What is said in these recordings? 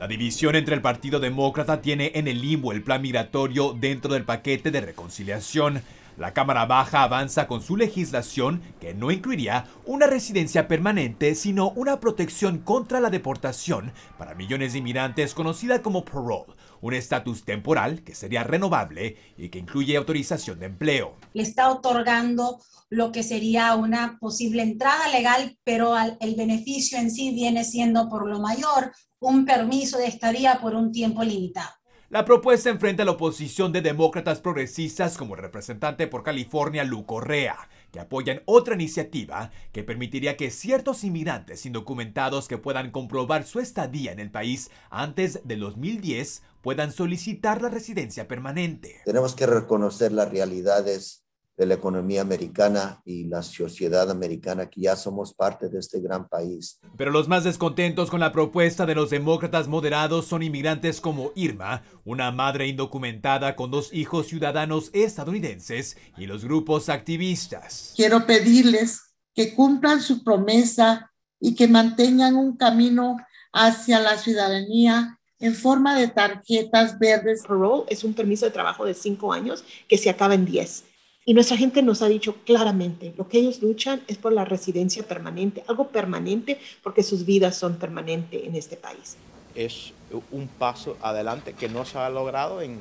La división entre el Partido Demócrata tiene en el limbo el plan migratorio dentro del paquete de reconciliación, la Cámara Baja avanza con su legislación que no incluiría una residencia permanente, sino una protección contra la deportación para millones de inmigrantes conocida como parole, un estatus temporal que sería renovable y que incluye autorización de empleo. Le está otorgando lo que sería una posible entrada legal, pero el beneficio en sí viene siendo por lo mayor un permiso de estadía por un tiempo limitado. La propuesta enfrenta a la oposición de demócratas progresistas como el representante por California, Lu Correa, que apoyan otra iniciativa que permitiría que ciertos inmigrantes indocumentados que puedan comprobar su estadía en el país antes los 2010 puedan solicitar la residencia permanente. Tenemos que reconocer las realidades de la economía americana y la sociedad americana, que ya somos parte de este gran país. Pero los más descontentos con la propuesta de los demócratas moderados son inmigrantes como Irma, una madre indocumentada con dos hijos ciudadanos estadounidenses, y los grupos activistas. Quiero pedirles que cumplan su promesa y que mantengan un camino hacia la ciudadanía en forma de tarjetas verdes. Parole es un permiso de trabajo de cinco años que se acaba en diez y nuestra gente nos ha dicho claramente, lo que ellos luchan es por la residencia permanente, algo permanente, porque sus vidas son permanentes en este país. Es un paso adelante que no se ha logrado en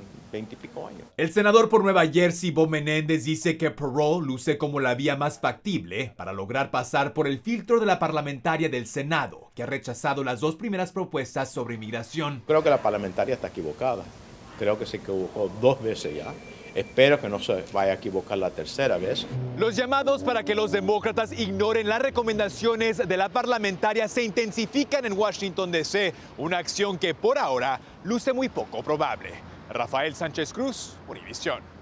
pico años. El senador por Nueva Jersey, Bob Menéndez, dice que parole luce como la vía más factible para lograr pasar por el filtro de la parlamentaria del Senado, que ha rechazado las dos primeras propuestas sobre inmigración. Creo que la parlamentaria está equivocada. Creo que se equivocó dos veces ya. Espero que no se vaya a equivocar la tercera vez. Los llamados para que los demócratas ignoren las recomendaciones de la parlamentaria se intensifican en Washington, D.C., una acción que por ahora luce muy poco probable. Rafael Sánchez Cruz, Univisión.